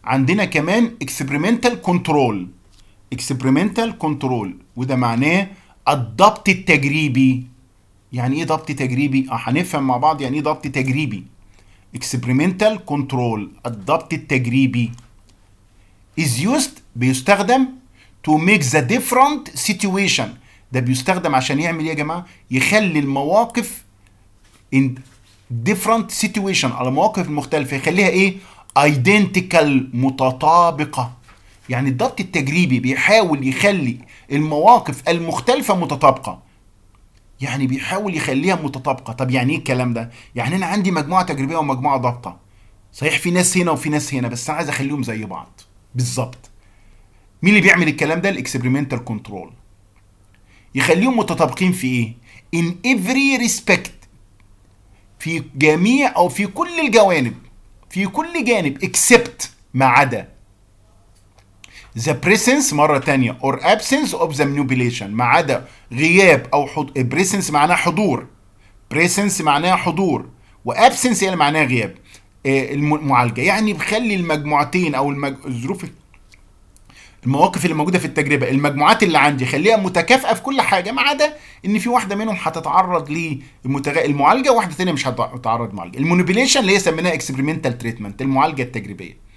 S1: عندنا كمان experimental control experimental control وده معناه الضبط التجريبي يعني ايه ضبط تجريبي اه هنفهم مع بعض يعني ايه ضبط تجريبي experimental control الضبط التجريبي is used بيستخدم to make the different situation ده بيستخدم عشان يعمل ايه يا جماعه يخلي المواقف in different situation على المواقف المختلفه يخليها ايه identical متطابقه يعني الضبط التجريبي بيحاول يخلي المواقف المختلفه متطابقه يعني بيحاول يخليها متطابقه طب يعني ايه الكلام ده يعني انا عندي مجموعه تجريبيه ومجموعه ضابطه صحيح في ناس هنا وفي ناس هنا بس انا عايز اخليهم زي بعض بالظبط مين اللي بيعمل الكلام ده الاكسبيرمنتال كنترول يخليهم متطابقين في ايه ان افري ريسبكت في جميع او في كل الجوانب في كل جانب اكسبت ما عدا the presence مرة تانية or absence of the manipulation ما عدا غياب أو حض... presence معناه حضور presence معناه حضور و absence يعني معناه غياب آه، المعالجة يعني بخلي المجموعتين أو المج... الظروف المواقف اللي موجودة في التجربة المجموعات اللي عندي خليها متكافئة في كل حاجة ما عدا إن في واحدة منهم هتتعرض للمتغ... المعالجة وواحدة تانية مش هتتعرض معالجة المونوبيليشن اللي هي سميناها اكسبيرمنتال تريتمنت المعالجة التجريبية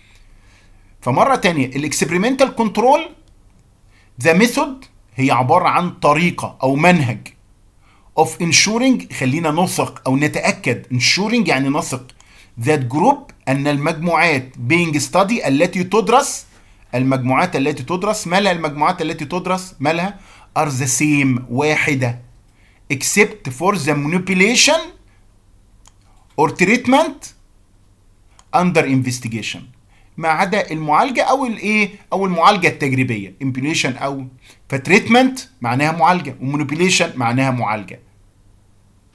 S1: فمره تانية الاكسبيرمنتال كنترول ذا ميثود هي عباره عن طريقه او منهج اوف انشورنج خلينا نثق او نتاكد انشورنج يعني نثق ذات جروب ان المجموعات بينج ستادي التي تدرس المجموعات التي تدرس مالها المجموعات التي تدرس مالها ار ذا سيم واحده except for the manipulation or treatment under investigation ما عدا المعالجه او الايه او المعالجه التجريبيه امبيليشن او فتريتمنت معناها معالجه ومونوبيليشن معناها معالجه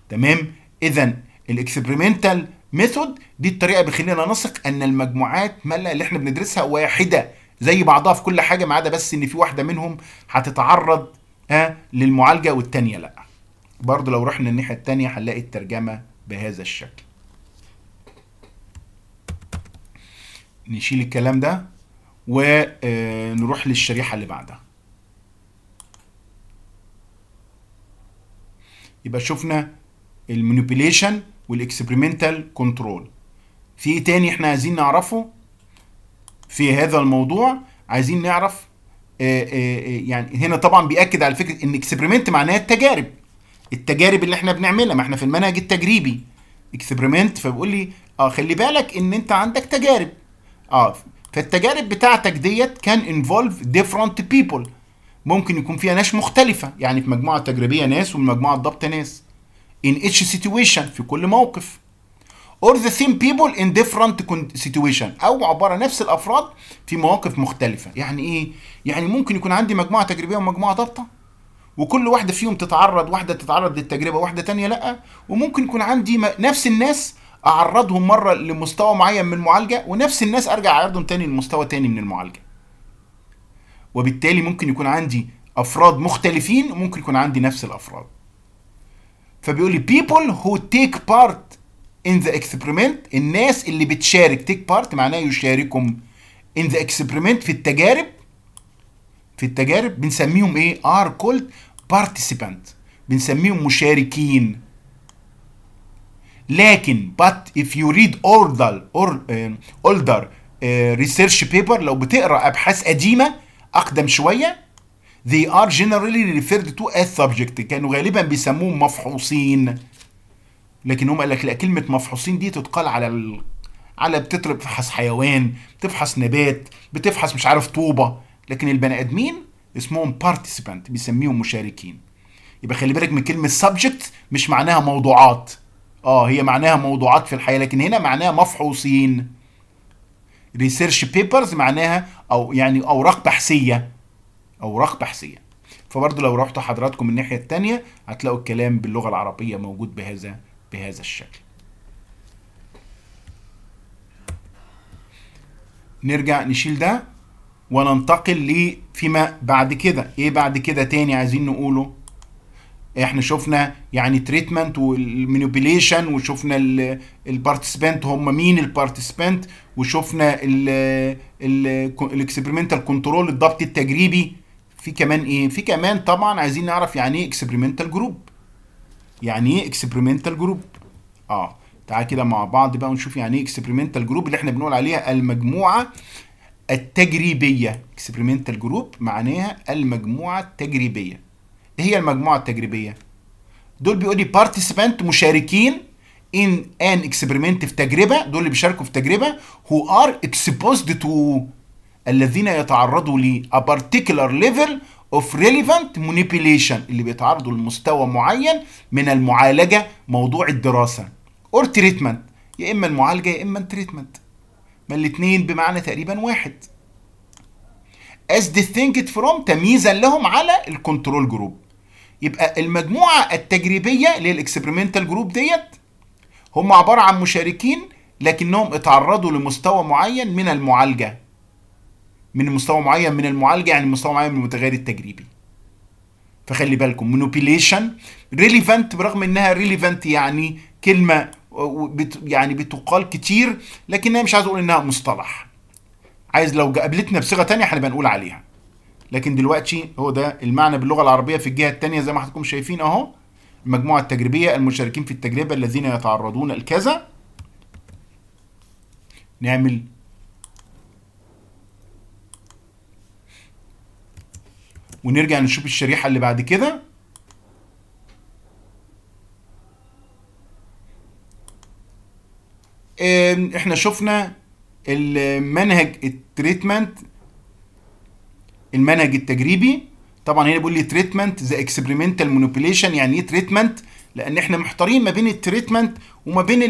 S1: تمام اذا الاكسبيرمنتال ميثود دي الطريقه بتخلينا نثق ان المجموعات مالة اللي احنا بندرسها واحده زي بعضها في كل حاجه ما عدا بس ان في واحده منهم هتتعرض ها للمعالجه والتانيه لا برضه لو رحنا الناحيه التانيه هنلاقي الترجمه بهذا الشكل نشيل الكلام ده ونروح آه، للشريحة اللي بعدها يبقى شفنا المانيبيليشن والاكسبيرمنتال كنترول في ايه تاني احنا عايزين نعرفه في هذا الموضوع عايزين نعرف آه، آه، يعني هنا طبعا بياكد على فكره ان اكسبيرمنت معناها التجارب التجارب اللي احنا بنعملها ما احنا في المنهج التجريبي اكسبيرمنت فبيقول لي اه خلي بالك ان انت عندك تجارب اه فالتجارب بتاعتك ديت كان انفولف ديفرنت بيبول ممكن يكون فيها ناس مختلفة يعني في مجموعة تجريبية ناس وفي مجموعة ضبط ناس in each situation في كل موقف or the same people in different situation او عبارة نفس الافراد في مواقف مختلفة يعني ايه يعني ممكن يكون عندي مجموعة تجريبية ومجموعة ضابطة وكل واحدة فيهم تتعرض واحدة تتعرض للتجربة واحدة تانية لا وممكن يكون عندي نفس الناس اعرضهم مره لمستوى معين من المعالجه ونفس الناس ارجع اعرضهم تاني لمستوى تاني من المعالجه وبالتالي ممكن يكون عندي افراد مختلفين وممكن يكون عندي نفس الافراد فبيقول لي people who take part in the experiment الناس اللي بتشارك take part معناه يشاركهم in the experiment في التجارب في التجارب بنسميهم ايه are called participant بنسميهم مشاركين لكن but if you read older or آه، older research paper لو بتقرا ابحاث قديمه اقدم شويه they are generally referred to as subject كانوا غالبا بيسموهم مفحوصين لكن هم قال لك لا كلمه مفحوصين دي تتقال على ال... على بتفحص حيوان بتفحص نبات بتفحص مش عارف طوبه لكن البني ادمين اسمهم participant بيسميهم مشاركين يبقى خلي بالك من كلمه subject مش معناها موضوعات اه هي معناها موضوعات في الحياه لكن هنا معناها مفحوصين ريسيرش بيبرز معناها او يعني اوراق بحثيه اوراق بحثيه فبرضه لو رحتوا حضراتكم الناحيه الثانيه هتلاقوا الكلام باللغه العربيه موجود بهذا بهذا الشكل نرجع نشيل ده وننتقل لفيما بعد كده ايه بعد كده تاني عايزين نقوله احنا شفنا يعني تريتمنت والمانيبيليشن وشفنا البارتيسبانت هم مين البارتيسبانت وشفنا الاكسبيرمنتال كنترول الضبط التجريبي في كمان ايه في كمان طبعا عايزين نعرف يعني ايه اكسبيرمنتال جروب يعني ايه اكسبيرمنتال جروب اه تعال كده مع بعض بقى ونشوف يعني ايه اكسبيرمنتال جروب اللي احنا بنقول عليها المجموعه التجريبيه اكسبيرمنتال جروب معناها المجموعه التجريبيه ايه هي المجموعة التجريبية دول بيقول لي بارتيسيبانت مشاركين in an experiment في تجربة دول اللي بيشاركوا في تجربة who are exposed to الذين يتعرضوا ل a particular level of relevant manipulation اللي بيتعرضوا لمستوى معين من المعالجة موضوع الدراسة or treatment يا إما المعالجة يا إما التريتمنت ما الاتنين بمعنى تقريبا واحد as distinct from تمييزا لهم على الكنترول جروب يبقى المجموعة التجريبية اللي هي الاكسبيرمنتال جروب ديت هم عبارة عن مشاركين لكنهم اتعرضوا لمستوى معين من المعالجة من مستوى معين من المعالجة يعني مستوى معين من المتغير التجريبي فخلي بالكم مونوبيليشن ريليفانت برغم انها ريليفانت يعني كلمة يعني بتقال كتير لكن مش عايز اقول انها مصطلح عايز لو قابلتنا بصيغة تانية هنبقى نقول عليها لكن دلوقتي هو ده المعنى باللغه العربيه في الجهه الثانيه زي ما حضراتكم شايفين اهو المجموعه التجريبيه المشاركين في التجربه الذين يتعرضون لكذا نعمل ونرجع نشوف الشريحه اللي بعد كده احنا شفنا المنهج التريتمنت المنهج التجريبي طبعا هنا بيقول لي تريتمنت ذا اكسبيرمنتال مانيبيوليشن يعني ايه تريتمنت لان احنا محتارين ما بين التريتمنت وما بين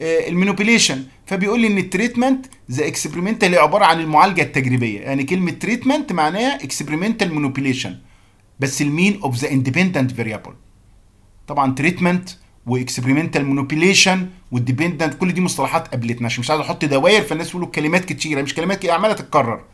S1: المانيبيوليشن آه، فبيقول لي ان التريتمنت ذا اكسبيرمنتال هي عباره عن المعالجه التجريبيه يعني كلمه تريتمنت معناها اكسبيرمنتال مانيبيوليشن بس المين اوف ذا اندبندنت فاريبل طبعا تريتمنت واكسبيرمنتال مانيبيوليشن والديبندنت كل دي مصطلحات قابلتنا عشان مش عايز احط دواير فالناس يقولوا كلمات كتيره مش كلمات عماله تتكرر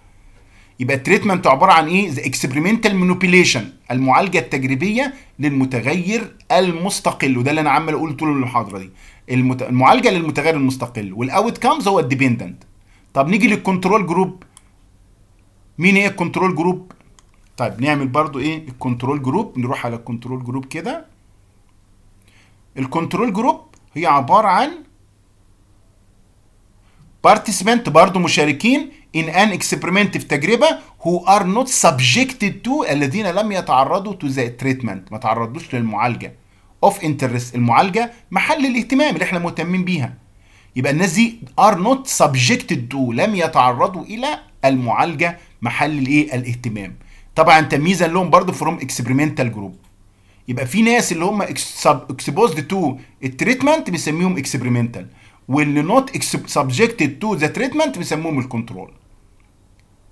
S1: يبقى التريتمنت عباره عن ايه ذا اكسبيرمنتال مانيبيوليشن المعالجه التجريبيه للمتغير المستقل وده اللي انا عمال اقول طول المحاضره دي المت... المعالجه للمتغير المستقل والاوت كامز هو الديبندنت طب نيجي للكنترول جروب مين هي الكنترول جروب طيب نعمل برضو ايه الكنترول جروب نروح على الكنترول جروب كده الكنترول جروب هي عباره عن بارتيسيبنت برضو مشاركين in an experiment في تجربة who are not subjected to الذين لم يتعرضوا to the treatment ما تعرضوش للمعالجة of interest المعالجة محل الاهتمام اللي احنا مهتمين بيها يبقى الناس دي are not subjected to لم يتعرضوا إلى المعالجة محل الايه الاهتمام طبعا تمييزا لهم برضو from experimental group يبقى في ناس اللي هم exposed to التريتمنت بنسميهم experimental واللي نوت سبجكتد تو ذا تريتمنت بيسموهم الكنترول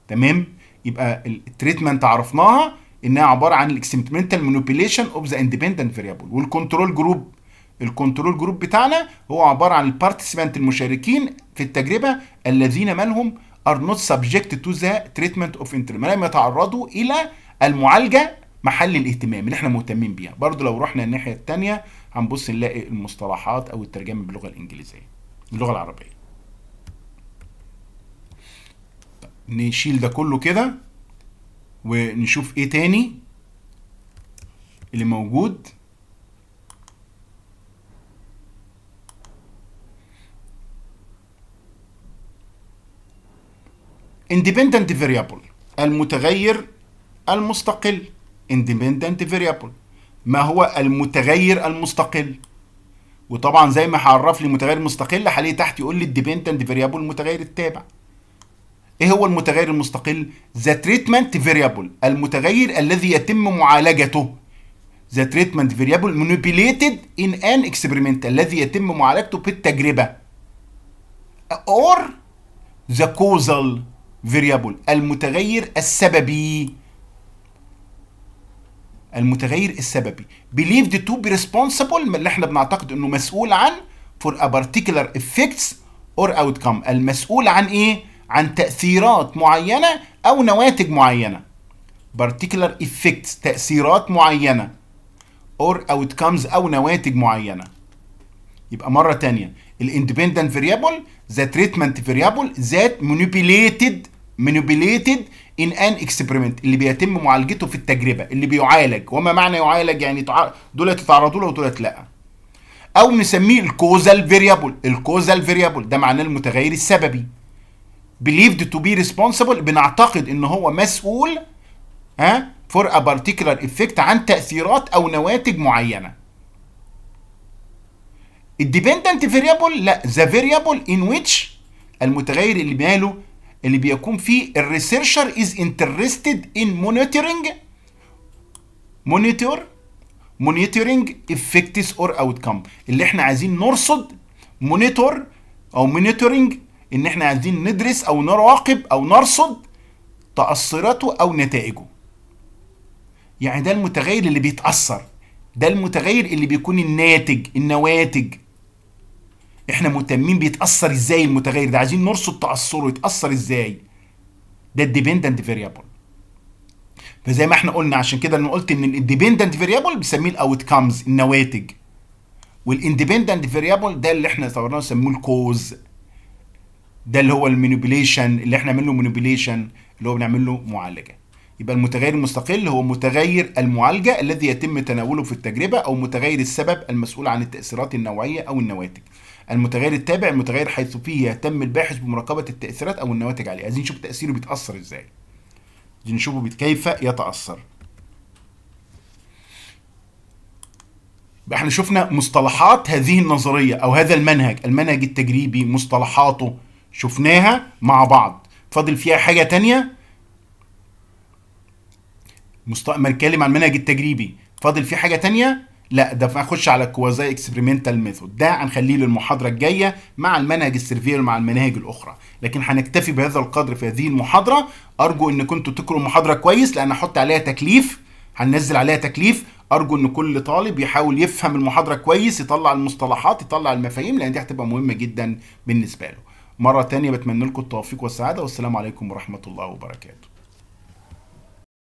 S1: تمام يبقى التريتمنت عرفناها انها عباره عن الاكسبيرمنتال مانيبيوليشن اوف ذا اندبندنت فاريبل والكنترول جروب الكنترول جروب بتاعنا هو عباره عن البارتيسيبانت المشاركين في التجربه الذين منهم ار نوت سبجكت تو ذا تريتمنت اوف انترم لم يتعرضوا الى المعالجه محل الاهتمام اللي احنا مهتمين بيها برضو لو رحنا الناحيه الثانيه هنبص نلاقي المصطلحات او الترجمه باللغه الانجليزيه اللغة العربية نشيل ده كله كده ونشوف ايه تاني اللي موجود independent variable المتغير المستقل independent variable ما هو المتغير المستقل وطبعا زي ما هعرف لي متغير مستقل هلاقي تحت يقول لي الديبندنت فاريبل المتغير التابع ايه هو المتغير المستقل ذا تريتمنت فاريبل المتغير الذي يتم معالجته ذا تريتمنت فاريبل مانيبيليتد ان ان اكسبيرمنت الذي يتم معالجته بالتجربه اور ذا كوزال فاريبل المتغير السببي المتغير السببي believed to be responsible اللي احنا بنعتقد انه مسؤول عن for a particular effects or outcome المسؤول عن ايه عن تأثيرات معينة او نواتج معينة particular effects تأثيرات معينة or outcomes او نواتج معينة يبقى مرة تانية ال independent variable the treatment variable that manipulated manipulated ان ان اكسبيرمنت اللي بيتم معالجته في التجربه اللي بيعالج وما معنى يعالج يعني دول دولت يتعرضوا له ودولت لا او نسميه الكوزال فيريبل الكوزال فيريبل ده معناه المتغير السببي believed to be responsible بنعتقد ان هو مسؤول ها for a particular effect عن تاثيرات او نواتج معينه الديبندنت فيريبل لا ذا فيريبل ان which المتغير اللي ماله اللي بيكون فيه الريسيرشر انترستد ان in مونيتور monitor monitoring اور اوت outcome اللي احنا عايزين نرصد مونيتور او مونيتورنج ان احنا عايزين ندرس او نراقب او نرصد تأثيراته او نتائجه يعني ده المتغير اللي بيتأثر ده المتغير اللي بيكون الناتج النواتج احنا مهتمين بيتاثر ازاي المتغير ده عايزين نرصد تاثره يتاثر ازاي ده الديبندنت فاريبل فزي ما احنا قلنا عشان كده انا قلت ان الديبندنت فاريبل بنسميه الاوت كامز النواتج والاندبندنت فاريبل ده اللي احنا طورناه نسميه الكوز ده اللي هو المانيبيليشن اللي احنا عملنا له مانيبيليشن اللي هو بنعمل له معالجه يبقى المتغير المستقل هو متغير المعالجه الذي يتم تناوله في التجربه او متغير السبب المسؤول عن التاثيرات النوعيه او النواتج المتغير التابع المتغير حيث فيه يهتم الباحث بمراقبة التأثيرات أو النواتج عليه عايزين نشوف تأثيره بيتأثر إزاي عايزين نشوفه كيف يتأثر احنا شفنا مصطلحات هذه النظرية أو هذا المنهج المنهج التجريبي مصطلحاته شفناها مع بعض فاضل فيها حاجة تانية مستقبل نتكلم عن المنهج التجريبي فاضل فيه حاجة تانية لا ده فاخش على كوازاي اكسبيرمنتال ميثود ده هنخليه للمحاضره الجايه مع المنهج السيرفير مع المناهج الاخرى لكن هنكتفي بهذا القدر في هذه المحاضره ارجو ان كنتوا تقروا المحاضره كويس لان احط عليها تكليف هننزل عليها تكليف ارجو ان كل طالب يحاول يفهم المحاضره كويس يطلع المصطلحات يطلع المفاهيم لان دي هتبقى مهمه جدا بالنسبه له مره تانية بتمنى لكم التوفيق والسعاده والسلام عليكم ورحمه الله وبركاته